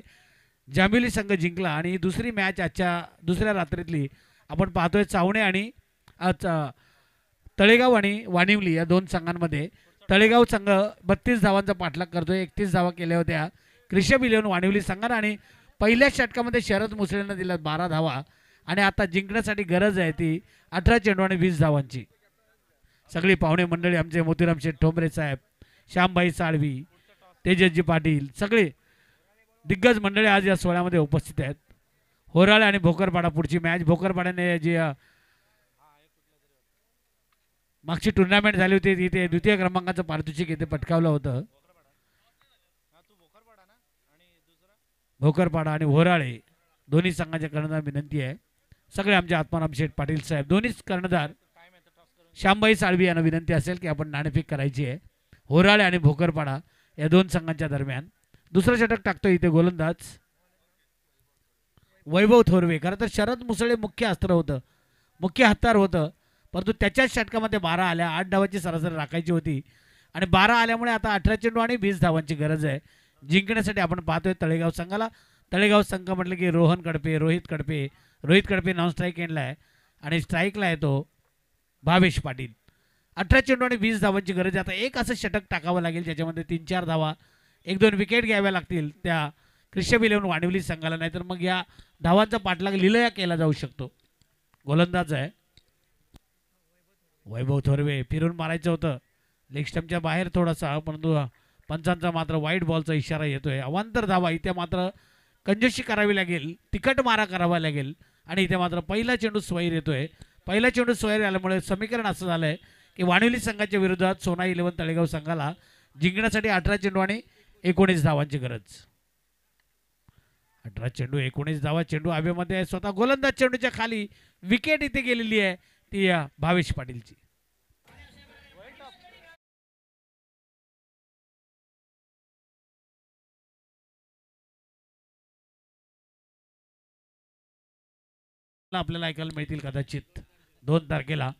जांबिवली संघ जिंकला आणि दुसरी मॅच आजच्या दुसऱ्या रात्रीतली आपण पाहतोय चावणे आणि तळेगाव आणि वाणिवली या दोन संघांमध्ये तळेगाव संघ बत्तीस धावांचा पाठलाग करतोय एकतीस धावा केल्या होत्या क्रिषभ इलेवन वाणिवली संघानं आणि पहिल्याच षटकामध्ये शरद मुसळेनं दिला बारा धावा आणि आता जिंकण्यासाठी गरज आहे ती अठरा चेंडू आणि वीस धावांची सगळी पाहुणे मंडळी आमचे मोतीराम शेठ ठोंबरे साहेब श्यामबाई साळवी तेजसजी पाटील सगळे दिग्गज मंडळी आज या सोहळ्यामध्ये उपस्थित आहेत होराळे आणि भोकरपाडा पुढची मॅच भोकरपाड्याने जी मागची टुर्नामेंट झाली होती तिथे द्वितीय क्रमांकाचं पारितोषिक इथे पटकावलं होतं भोकरपाडा आणि होराळे दोन्ही संघाच्या करण्याला विनंती आहे सगळे आमचे आत्माराम शेठ पाटील साहेब दोन्हीच कर्णधार श्यामबाई साळवी यांना विनंती असेल की आपण नाणेफेक करायची आहे होराळे आणि भोकरपाडा या दोन संघांच्या दरम्यान दुसरं षटक टाकतो इथे गोलंदाज वैभव थोरवे खरं तर शरद मुसळे मुख्य अस्त्र होतं मुख्य हत्यार होतं परंतु त्याच्याच षटकामध्ये बारा आल्या आठ धावांची सरासरी राखायची होती आणि बारा आल्यामुळे आता अठरा चेंडू आणि वीस धावांची गरज आहे जिंकण्यासाठी आपण पाहतोय तळेगाव संघाला तळेगाव संघ म्हटलं की रोहन कडपे रोहित कडपे रोहित कडपे नॉन स्ट्राईक एंडला आहे आणि स्ट्राईकला आहे तो भावेश पाटील अठरा चेंडू आणि वीस धावांची गरज आता एक असं षटक टाकावं लागेल ज्याच्यामध्ये तीन चार धावा एक दोन विकेट घ्याव्या लागतील त्या क्रिश्चन इलेव्हन वाणिवली संघाला नाहीतर मग या धावांचा पाठलाग लिलया केला जाऊ शकतो गोलंदाज आहे वैभव थोरवे फिरून मारायचं होतं लेग स्टम्पच्या बाहेर थोडासा परंतु पंचांचा मात्र वाईट बॉलचा इशारा येतोय अवांतर धावा इथे मात्र कंजोशी करावी लागेल तिखट मारा करावा लागेल आणि इथे मात्र पहिला चेंडू स्वैर येतोय पहिला चेंडू स्वैर आल्यामुळे समीकरण असं झालंय की वाणिली संघाच्या विरोधात सोना इलेव्हन तळेगाव संघाला जिंकण्यासाठी अठरा चेंडू आणि एकोणीस धावांची गरज अठरा चेंडू एकोणीस धावा चेंडू हवेमध्ये स्वतः गोलंदाज चेंडूच्या खाली विकेट इथे गेलेली आहे ती भावेश पाटीलची आपल्याला ऐकायला मिळतील कदाचित दोन तारखेला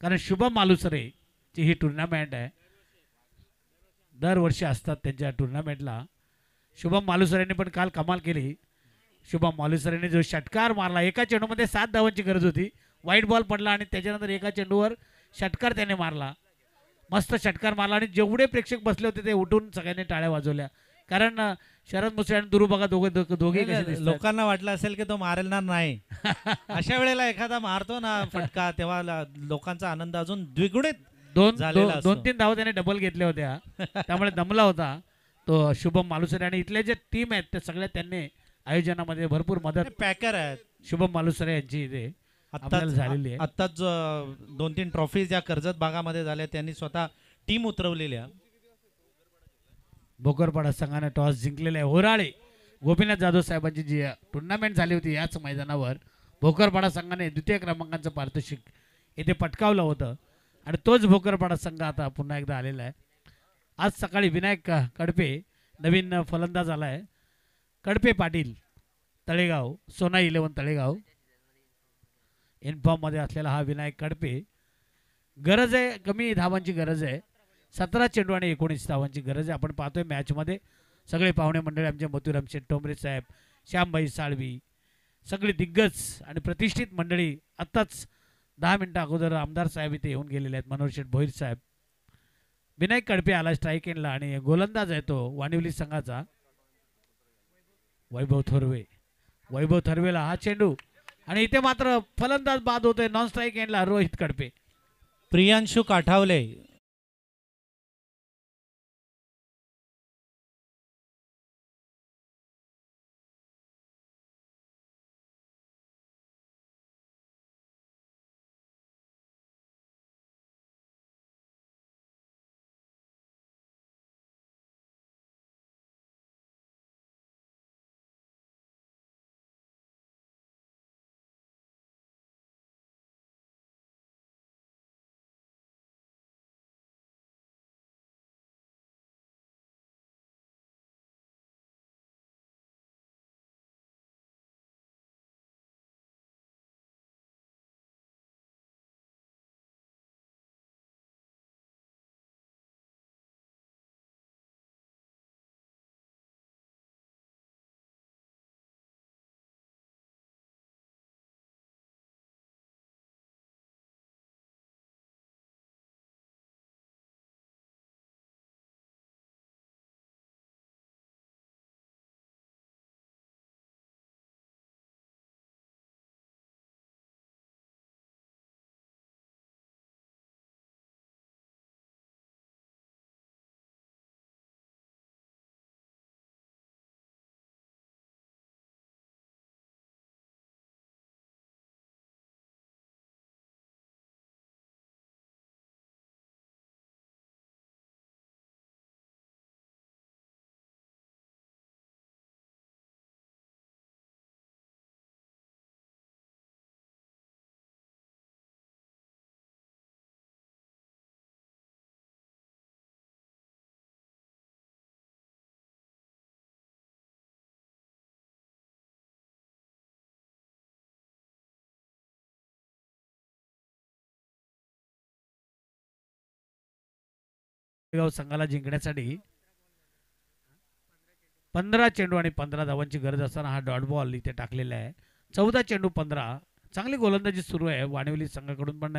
कारण शुभम मालुसरे ची ही टुर्नामेंट आहे दरवर्षी असतात त्यांच्या टुर्नामेंटला शुभम मालुसरेने पण काल कमाल केली शुभम मालुसरेने जो षटकार मारला एका चेंडूमध्ये सात धावांची गरज होती वाईट बॉल पडला आणि त्याच्यानंतर एका चेंडूवर षटकार त्याने मारला मस्त षटकार मारला आणि जेवढे प्रेक्षक बसले होते ते उठून सगळ्यांनी टाळ्या वाजवल्या कारण शरद मुसे आणि दुरुबागा दोघे दोघे लोकांना वाटलं असेल की तो मारेलणार नाही अशा वेळेला एखादा मारतो ना फटका तेव्हा लोकांचा आनंद अजून द्विगुणित दोन दोन तीन धावा त्याने डबल घेतल्या होत्या त्यामुळे दमला होता तो शुभम मालुसरे आणि इथले जे टीम आहेत ते सगळ्या त्यांनी आयोजनामध्ये भरपूर मदत पॅकर आहेत शुभम मालुसरे यांची इथे झालेली आहे आत्ताच दोन तीन ट्रॉफीज या कर्जत भागामध्ये झाल्या त्यांनी स्वतः टीम उतरवलेल्या भोकरपाडा संघाने टॉस जिंकलेला आहे होराळे गोपीनाथ जाधव साहेबांची जी टुर्नामेंट झाली होती याच मैदानावर भोकरपाडा संघाने द्वितीय क्रमांकाचं पारितोषिक येथे पटकावलं होतं आणि तोच भोकरपाडा संघ आता पुन्हा एकदा आलेला आहे आज सकाळी विनायक कडपे नवीन फलंदाज आला आहे कडपे पाटील तळेगाव सोना इलेवन तळेगाव इन्फॉर्ममध्ये असलेला हा विनायक कडपे गरज आहे कमी धावांची गरज आहे सतरा चेंडू आणि एकोणीस धावांची गरज आहे आपण पाहतोय मॅचमध्ये सगळे पाहुणे मंडळी आमचे मथुराम शेठ साहेब श्यामबाई साळवी सगळे दिग्गज आणि प्रतिष्ठित मंडळी आत्ताच दहा मिनटं अगोदर आमदार साहेब इथे येऊन गेलेले आहेत मनोहर शेठ भोईर साहेब विनायक कडपे आला स्ट्राईक एंडला आणि गोलंदाज आहे तो वाणिवली संघाचा वैभव थोरवे वैभव थोरवेला हा चेंडू आणि इथे मात्र फलंदाज बाद होतोय नॉन स्ट्राईक एंडला रोहित कडपे प्रियांशु काठावले संघाला जिंकण्यासाठी पंधरा चेंडू आणि पंधरा धावांची गरज असताना हा डॉट बॉल इथे टाकलेला आहे चौदा चेंडू पंधरा चांगली गोलंदाजी सुरू आहे वाणिवली संघाकडून पण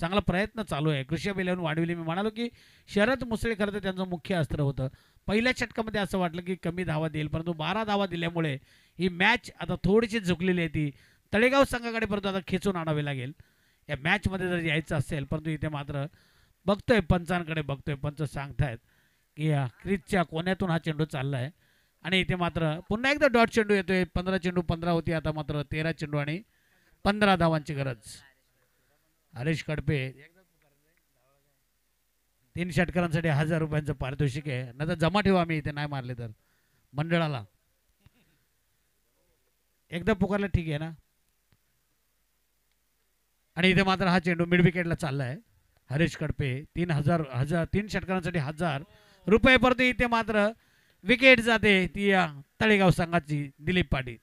चांगला प्रयत्न चालू आहे कृषी अभिलेवून वाणिवली मी म्हणालो की शरद मुसळे खरं त्यांचं मुख्य अस्त्र होतं पहिल्या षटकामध्ये असं वाटलं की कमी धावा देईल परंतु बारा धावा दिल्यामुळे ही मॅच आता थोडीशी झुकलेली आहे ती तळेगाव संघाकडे परंतु आता खेचून आणावी लागेल या मॅचमध्ये जर यायचं असेल परंतु इथे मात्र बघतोय पंचांकडे बघतोय पंच सांगतायत की या कोण्यातून हा चेंडू चालला आहे आणि इथे मात्र पुन्हा एकदा डॉट चेंडू येतोय पंधरा चेंडू पंधरा होती आता मात्र तेरा चेंडू आणि पंधरा धावांची गरज हरीश कडपे तीन षटकरांसाठी हजार रुपयांचं पारितोषिक आहे नाही जमा ठेवू आम्ही इथे नाही मारले तर मंडळाला एकदा पुकारलं ठीक आहे ना आणि इथे मात्र हा चेंडू मिड विकेटला चालला आहे हरीश कडपे तीन हजार हजार तीन षटकांसाठी हजार रुपये परत इथे मात्र विकेट जाते ती या तळेगाव संघाची दिलीप पाटील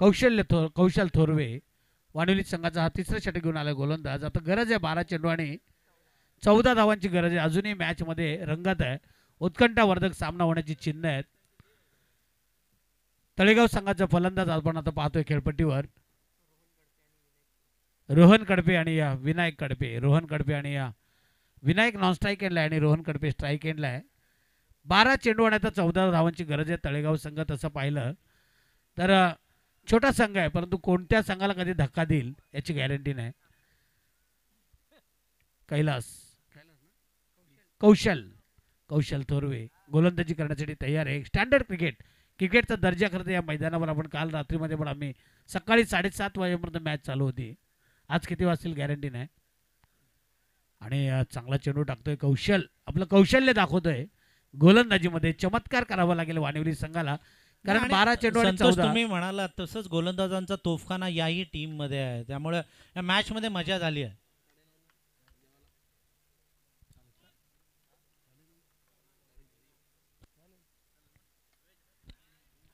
कौशल्य कौशल थोरवे वाणुलीत संघाचा हा तिसरा षटक घेऊन आला गोलंदाज आता गरज आहे बारा आणि चौदा धावांची गरज आहे अजूनही मॅच मध्ये रंगत आहे उत्कंठावर्धक सामना होण्याची चिन्ह आहेत तळेगाव संघाचा फलंदाज आपण आता पाहतोय खेळपट्टीवर रोहन कडपे आणि या विनायक कडपे रोहन कडपे आणि या विनायक नॉन स्ट्राईक एंडला आहे आणि रोहन कडपे स्ट्राईक एंडला आहे बारा चेंडू आणि चौदा धावांची गरज आहे तळेगाव संघ तसं पाहिलं तर छोटा संघ आहे परंतु कोणत्या संघाला कधी धक्का देईल याची गॅरंटी नाही कैलास कौशल कौशल थोरवे गोलंदाजी करण्यासाठी तयार आहे स्टँडर्ड क्रिकेट क्रिकेटचा दर्जा खरं या मैदानावर आपण काल रात्रीमध्ये पण आम्ही सकाळी साडेसात वाजेपर्यंत मॅच चालू होती आज किती वाजतील गॅरंटी नाही आणि चांगला चेंडू टाकतोय कौशल आपलं कौशल्य दाखवतोय मध्ये चमत्कार करावा लागेल वाणिवली संघाला कारण बारा चेंडू तुम्ही म्हणाला तसंच गोलंदाजांचा तोफखाना याही टीम मध्ये आहे त्यामुळे या मॅच मध्ये मजा झाली आहे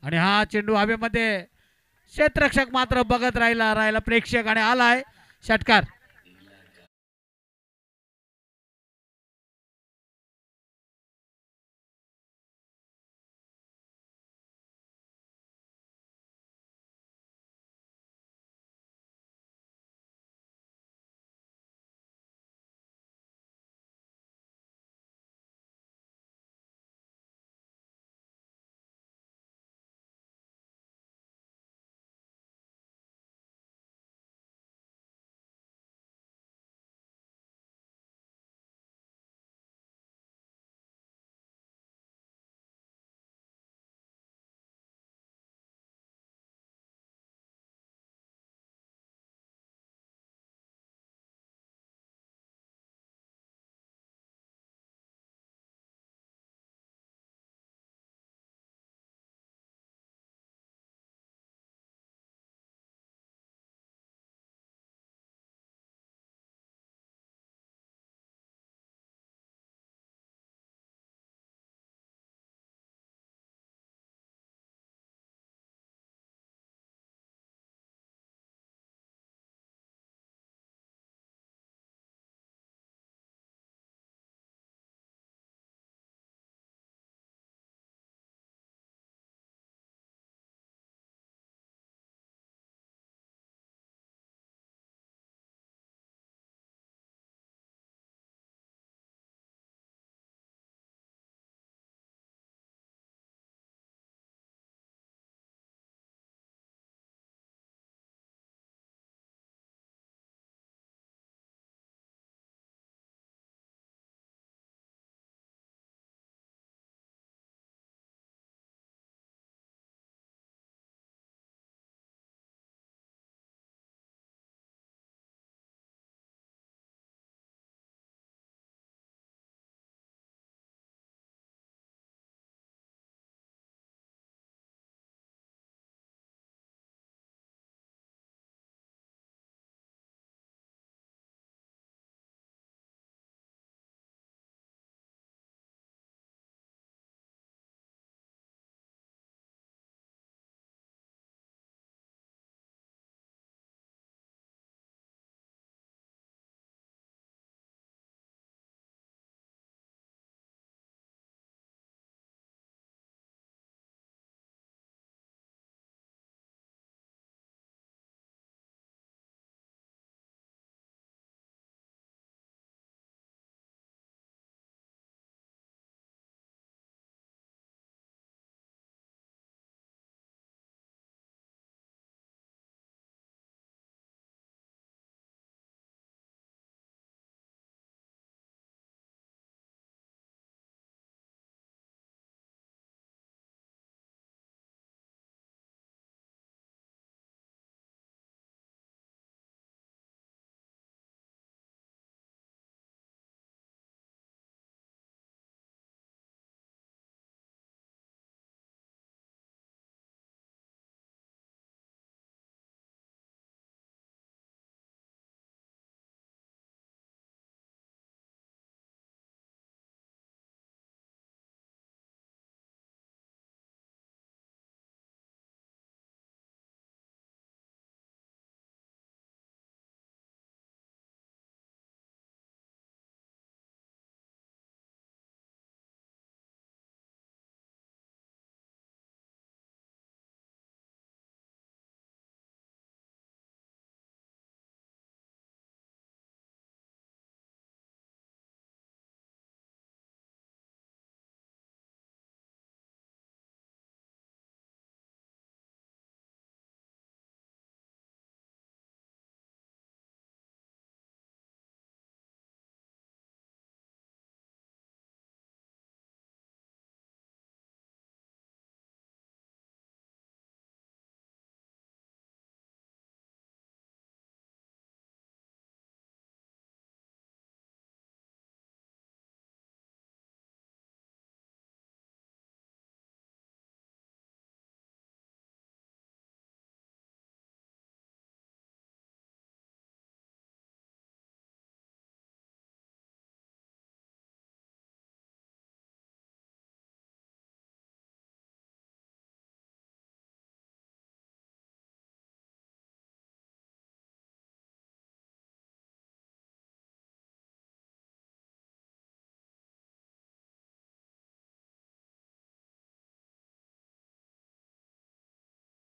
आणि हा चेंडू हवेमध्ये क्षेत्रक्षक मात्र बघत राहिला राहिला प्रेक्षक आणि आलाय षटकार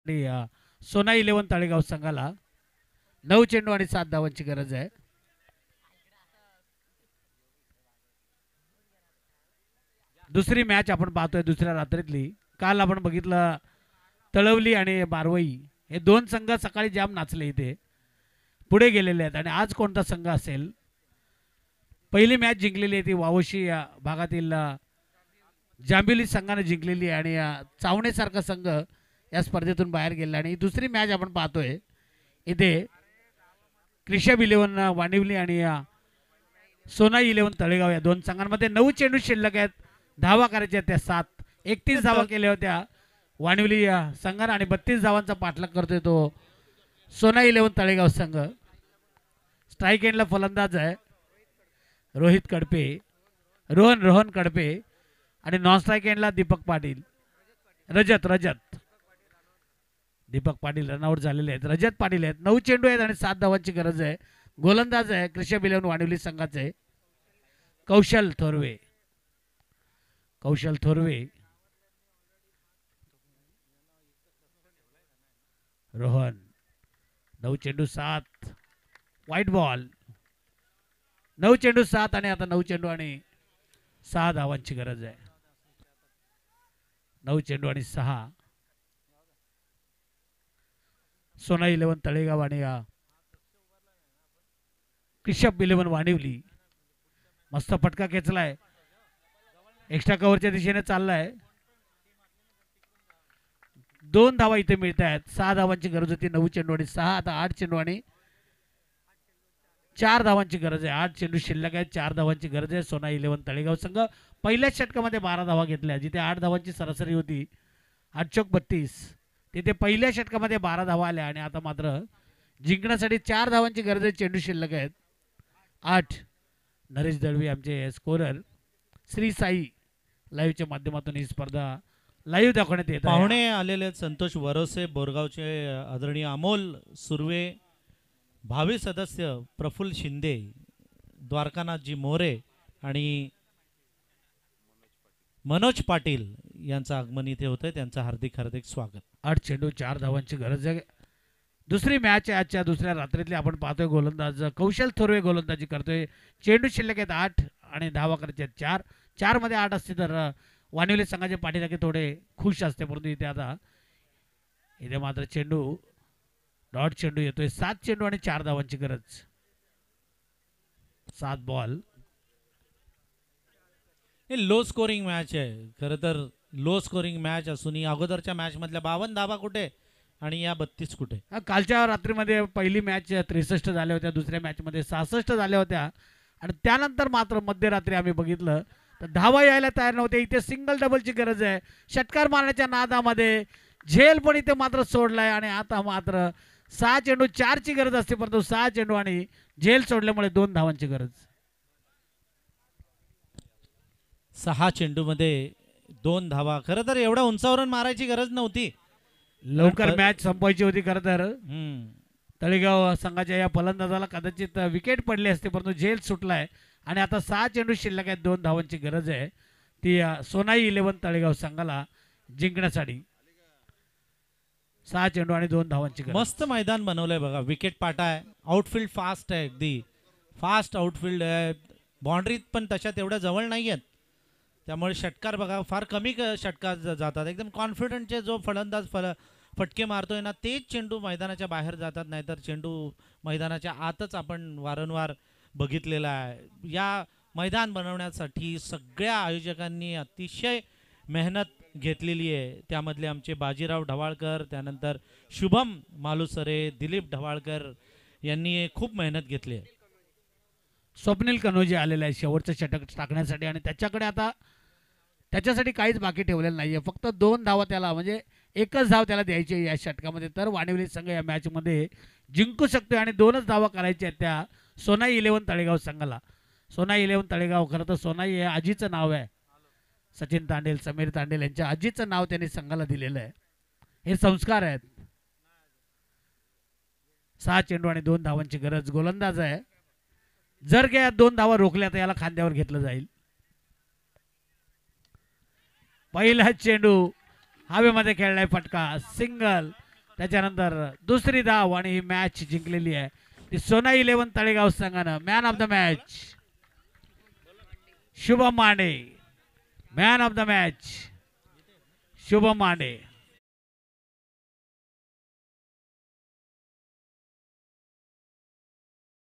आणि सोना इलेव्हन ताळेगाव संघाला नऊ चेंडू आणि सात धावांची गरज आहे दुसरी मॅच आपण पाहतोय दुसऱ्या रात्रीतली काल आपण बघितलं तळवली आणि बारवई हे दोन संघ सकाळी जाम नाचले इथे पुढे गेलेले आहेत आणि आज कोणता संघ असेल पहिली मॅच जिंकलेली आहे ती वावशी या भागातील जांबिली संघाने जिंकलेली आहे आणि चावणेसारखा संघ या स्पर्धेतून बाहेर गेला आणि दुसरी मॅच आपण पाहतोय इथे क्रिषभ इलेव्हन वाणिवली आणि सोना इलेव्हन तळेगाव या दोन संघांमध्ये नऊ चेंडू शिल्लक आहेत धावा करायच्या त्या सात एकतीस धावा केल्या होत्या वाणिवली संघानं आणि बत्तीस धावांचा पाठलाग करतोय तो सोना इलेव्हन तळेगाव संघ स्ट्राईक एंडला फलंदाज आहे रोहित कडपे रोहन रोहन कडपे आणि नॉन स्ट्राईक एंडला दीपक पाटील रजत रजत दीपक पाटील रनआउट झालेले आहेत रजत पाटील आहेत नऊ चेंडू आहेत आणि सात धावांची गरज आहे गोलंदाज आहे कृषभ इलेवन वाढवली संघाचे कौशल थोरवे कौशल थोरवे रोहन नऊ चेंडू सात व्हाईट बॉल नऊ चेंडू सात आणि आता नऊ चेंडू आणि सहा धावांची गरज आहे नऊ चेंडू आणि सहा सोना इलेवन तळेगाव आणि किशप इलेवन वाणिवली मस्त फटका खेचलाय एक्स्ट्रा कव्हरच्या दिशेने चाललाय दोन धावा इथे मिळत आहेत सहा धावांची गरज होती नऊ चेंडू आणि सहा आता आठ चेंडू आणि चार धावांची गरज आहे आठ चेंडू शिल्लक आहेत चार धावांची गरज आहे सोना इलेवन तळेगाव संघ पहिल्याच षटकामध्ये बारा धावा घेतल्या जिथे आठ धावांची सरासरी होती आठ चौक बत्तीस तिथे पहिल्या षटकामध्ये बारा धावा आल्या आणि आता मात्र जिंकण्यासाठी चार धावांची गरज आहे चेंडू शिल्लक आहेत आठ नरेश दळवी आमचे स्कोरर श्री साई लाईव्हच्या माध्यमातून ही स्पर्धा लाईव्ह दाखवण्यात येत पाहुणे आलेले संतोष वरोसे बोरगावचे आदरणीय अमोल सुर्वे भावी सदस्य प्रफुल्ल शिंदे द्वारकानाथजी मोरे आणि मनोज पाटील यांचं आगमन इथे होतंय त्यांचं हार्दिक हार्दिक स्वागत आठ चेंडू चार धावांची गरज आहे दुसरी मॅच आहे आजच्या दुसऱ्या रात्रीतली आपण पाहतोय गोलंदाज कौशल थोरवे गोलंदाजी करतोय चेंडू शिल्लक आहेत आठ आणि धावा करायचे आहेत चार चारमध्ये आठ असते तर वानिवली संघाचे पाठीराखे थोडे खुश असते परंतु इथे आता इथे मात्र चेंडू डॉट चेंडू येतोय सात चेंडू आणि चार धावांची गरज सात बॉल हे लो स्कोरिंग मॅच आहे खरं तर लो स्कोरिंग मॅच असून अगोदरच्या मॅचमधल्या बावन्न धाबा कुठे आणि या बत्तीस कुठे कालच्या रात्रीमध्ये पहिली मॅच त्रेसष्ट झाल्या होत्या दुसऱ्या मॅचमध्ये सहासष्ट झाल्या होत्या आणि त्यानंतर मात्र मध्यरात्री आम्ही बघितलं तर धावा यायला तयार नव्हते इथे सिंगल डबलची गरज आहे षटकार मारण्याच्या नादामध्ये झेल पण इथे मात्र सोडलाय आणि आता मात्र सहा चेंडू ची गरज असते परंतु सहा चेंडू आणि झेल सोडल्यामुळे दोन धावांची गरज सहा मध्ये दोन धावा खर तर एवढ्या उंचावरून मारायची गरज नव्हती लवकर मॅच संपवायची होती खर तर तळेगाव संघाच्या या फलंदाजाला कदाचित विकेट पडली असते परंतु झेल सुटलाय आणि आता सहा चेंडू शिल्लक आहेत दोन धावांची गरज आहे ती सोनाई इलेव्हन तळेगाव संघाला जिंकण्यासाठी सहा चेंडू आणि दोन धावांची मस्त मैदान बनवलंय बघा विकेट पाटा आहे आउटफिल्ड फास्ट आहे अगदी फास्ट आउटफिल्ड आहे बाउंड्रीत पण तशा तेवढ्या जवळ नाही आहेत त्यामुळे षटकार बघा फार कमी षटकार जातात एकदम कॉन्फिडंटचे जो फलंदाज फल फटके मारतोय ना तेच चेंडू मैदानाच्या बाहेर जातात नाहीतर चेंडू मैदानाच्या आतच आपण वारंवार बघितलेला आहे या मैदान बनवण्यासाठी सगळ्या आयोजकांनी अतिशय मेहनत घेतलेली आहे त्यामधले आमचे बाजीराव ढवाळकर त्यानंतर शुभम मालुसरे दिलीप ढवाळकर यांनी खूप मेहनत घेतली आहे स्वप्नील कनोजी आलेला आहे शेवटचं षटक टाकण्यासाठी आणि त्याच्याकडे आता त्याच्यासाठी काहीच बाकी ठेवलेलं नाही आहे फक्त दोन धावा त्याला म्हणजे एकच धाव त्याला द्यायची या षटकामध्ये तर वाणिवली संघ या मॅचमध्ये जिंकू शकतो आणि दोनच धावा करायच्या आहेत त्या सोनाई इलेव्हन तळेगाव संघाला सोनाई इलेव्हन तळेगाव खरं तर सोनाई हे आजीचं नाव आहे सचिन तांडेल समीर तांडेल यांच्या आजीचं नाव त्यांनी संघाला दिलेलं आहे हे संस्कार आहेत सहा चेंडू आणि दोन धावांची गरज गोलंदाज आहे जर का या दोन धावा रोखल्या तर याला खांद्यावर घेतलं जाईल पहिला चेंडू हवेमध्ये खेळलाय फटका सिंगल त्याच्यानंतर दुसरी धाव आणि ही मॅच जिंकलेली आहे ती सोना इलेव्हन तळेगाव संघानं man of the match Shubham Mande man of the match Shubham Mande